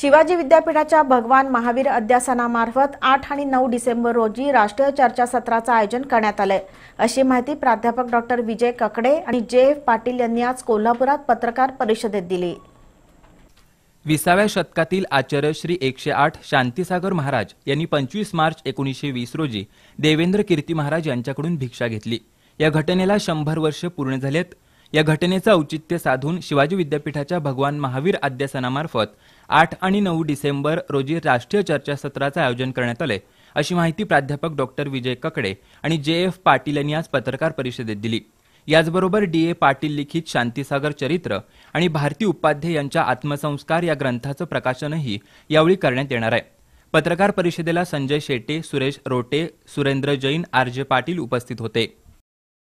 शिवाजी विद्यापीठाच्या भगवान महावीर अध्यासनामार्फत आठ आणि नऊ डिसेंबर रोजी राष्ट्रीय चर्चासत्राचं आयोजन करण्यात आलंय अशी माहिती प्राध्यापक डॉक्टर विजय ककडे आणि जे एफ पाटील यांनी आज कोल्हापुरात पत्रकार परिषदेत दिली विसाव्या शतकातील आचार्य श्री एकशे आठ शांतीसागर महाराज यांनी पंचवीस मार्च एकोणीसशे वीस रोजी देवेंद्र कीर्ती महाराज यांच्याकडून भिक्षा घेतली या घटनेला शंभर वर्ष पूर्ण झालेत या घटनेचं औचित्य साधून शिवाजी विद्यापीठाच्या भगवान महावीर अध्यासनामार्फत आठ आणि नऊ डिसेंबर रोजी राष्ट्रीय चर्चासत्राचं आयोजन करण्यात आले अशी माहिती प्राध्यापक डॉक्टर विजय ककडे आणि जे एफ पाटील यांनी आज पत्रकार परिषदेत दिली याचबरोबर डी ए पाटील लिखित शांतीसागर चरित्र आणि भारती उपाध्ये यांच्या आत्मसंस्कार या ग्रंथाचं प्रकाशनही यावेळी करण्यात येणार आहे पत्रकार परिषदेला संजय शेटे सुरेश रोटे सुरेंद्र जैन आर जे पाटील उपस्थित होते